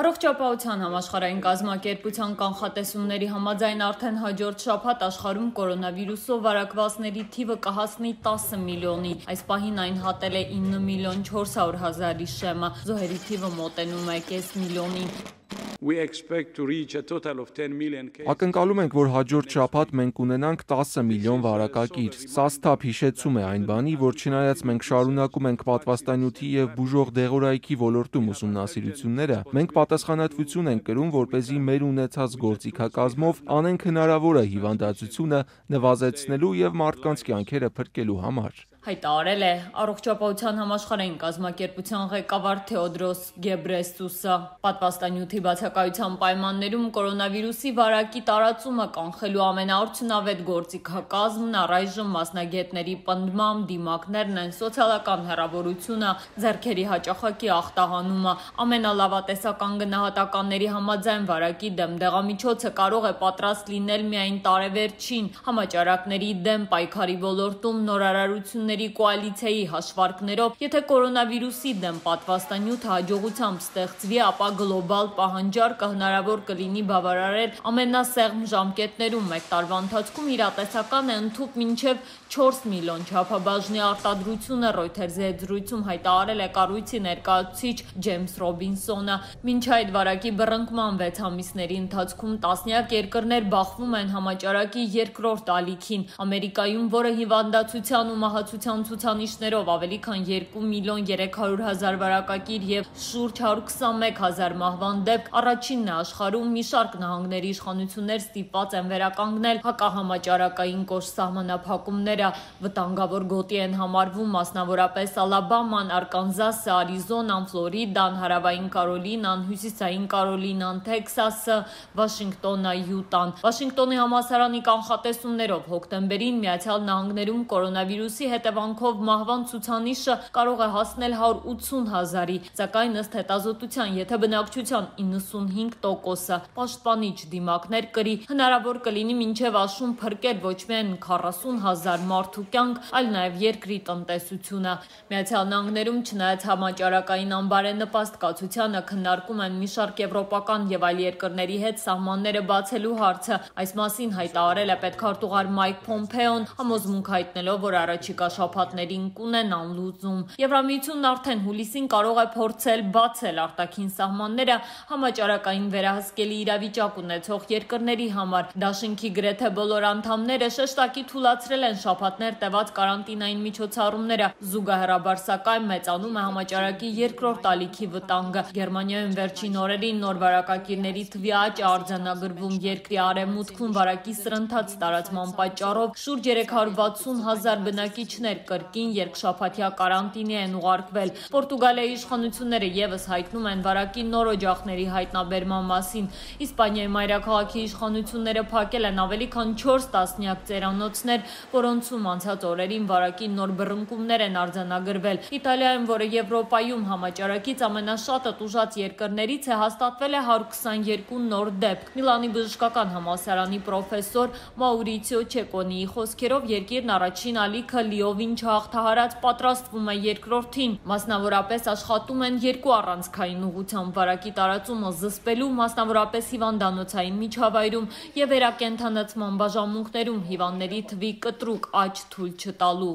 Առողջապահության համաշխարհային կազմակերպության կանխատեսումների համաձայն արդեն հաջորդ շաբաթ աշխարհում կորոնավիրուսով վարակվածների թիվը կհասնի 10 միլիոնի։ Այս պահին այն հատել է 9 միլիոն 400 հազարի շեմը։ Զոհերի թիվը մոտենում է 5 միլիոնին։ Ակնկալում ենք, որ հաջորդ շաբաթ մենք ունենանք 10 միլիոն վարակակիր։ Սա սթափ հիշեցում է այն բանի, որ չնայած մենք շարունակում ենք պատվաստանյութի եւ բուժող դեղորայքի ոլորտում ուսումնասիրությունները, մենք պատասխանատվություն ենք կրում, որ เป զի մեր ունեցած գործիքակազմով անենք հնարավորը հիվանդացությունը նվազեցնելու եւ մարդկանց կյանքերը փրկելու համար։ Հայտարարել է առողջապահության համաշխարհային կազմակերպության ղեկավար Թեոդրոս Գեբրեսուսը։ Պատվաստանյութի բացակայ բացակայության պայմաններում կորոնավիրուսի վարակի տարածումը կանխելու ամենաարդյունավետ գործիքակազմն առայժմ մասնագետների պնդմամբ դիմակներն են սոցիալական հեռավորությունը, зерքերի հաճախակի ախտահանումը, ամենալավատեսական գնահատականների համաձայն վարակի դեմ դեղամիջոցը կարող է պատրաստ լինել միայն տարեվերջին համաճարակների դեմ պայքարի ոլորտում նորարարությունների կոալիցիայի հաշվարկներով, եթե կորոնավիրուսի դեմ պատվաստանյութը հաջողությամբ ստեղծվի, ապա գլոբալ պահանջ վիճարկը հնարավոր կլինի բավարարել ամենասեղմ ժամկետներում մեկ տարվա ընթացքում իրատեսական է ընդհուպ մինչև 4 միլիոն չափաբաժնի արտադրությունը Reuters զեկույցում հայտարարել է կառույցի ներկայացուցիչ Ջեյմս Ռոբինսոնը։ Մինչ այդ վարակի բռնկման 6 ամիսների ընթացքում տասնյակ երկրներ բախվում են համաճարակի երկրորդ ալիքին։ Ամերիկայում, որը հիվանդացության ու մահացության ցուցանիշներով ավելի քան 2 միլիոն 300 հազար վարակակիր եւ շուրջ 121 հազար մահվան դեպք առաջ առաջինն է աշխարհում մի շարք նահանգների իշխանություններ ստիպված են վերականգնել հակահամաճարակային կոշ սահմանափակումները, վտանգավոր գոտի են համարվում մասնավորապես Ալաբաման, Արկանզասը, Արիզոնան, Ֆլորիդան, Հարավային Կարոլինան, Հյուսիսային Կարոլինան, Թեքսասը, Վաշինգտոնը, Յուտան։ Վաշինգտոնի համասարանի կանխատեսումներով հոկտեմբերին Միացյալ Նահանգներում կորոնավիրուսի հետևանքով մահվան ցուցանիշը կարող է հասնել 180 հազարի, սակայն ըստ հետազոտության, եթե բնակչության 90 55%-ը։ Պաշտպանիչ դիմակներ կրի, հնարավոր կլինի մինչև աշուն փրկել ոչ միայն 40.000 մարդու կյանք, այլ նաև երկրի տնտեսությունը։ Միացյալ Նահանգներում չնայած համաճարակային անբարենպաստ կացությանը քննարկում են մի շարք եվրոպական եւ այլ երկրների հետ սահմանները բացելու հարցը։ Այս մասին հայտարարել է պետքարտուղար Մայք Փոմփեոն, համոզմունք հայտնելով, որ առաջիկա շաբաթներին կունեն անլուծում։ Եվրամիությունն արդեն հուլիսին կարող է փորձել բացել արտաքին սահմանները համաճարակ վաճառակային վերահսկելի իրավիճակ ունեցող երկրների համար։ Դաշինքի գրեթե բոլոր անդամները շեշտակի թույլատրել են շաբաթներ տևած կարանտինային միջոցառումները։ Զուգահեռաբար սակայն մեծանում է համաճարակի երկրորդ ալիքի վտանգը։ Գերմանիայում վերջին օրերին նոր վարակակիրների թվի աճ արձանագրվում երկրի արևմուտքում վարակի սրընթաց տարածման պատճառով շուրջ 360 հազար բնակիչներ կրկին երկշաբաթյա կարանտինի են ուղարկվել։ Պորտուգալիայի իշխանությունները եւս հայտնում են վարակի նոր օջախների հայտ հայտնաբերման մասին։ Իսպանիայի մայրաքաղաքի իշխանությունները փակել են ավելի քան 4 տասնյակ ծերանոցներ, որոնցում անցած օրերին վարակի նոր բռնկումներ են արձանագրվել։ Իտալիայում, որը Եվրոպայում համաճարակից ամենաշատը տուժած երկրներից է, հաստատվել է 122 նոր դեպք։ Միլանի բժշկական համալսարանի պրոֆեսոր Մաուրիցիո Չեկոնիի խոսքերով երկիրն առաջին ալիքը լիովին չհաղթահարած պատրաստվում է երկրորդին։ Մասնավորապես աշխատում են երկու առանցքային ուղղությամբ վարակի տարածումը զսպելու, մասնավորապես հիվանդանոցային միջավայրում եւ վերակենդանացման բաժանմունքներում հիվանդների թվի կտրուկ աճ թույլ չտալու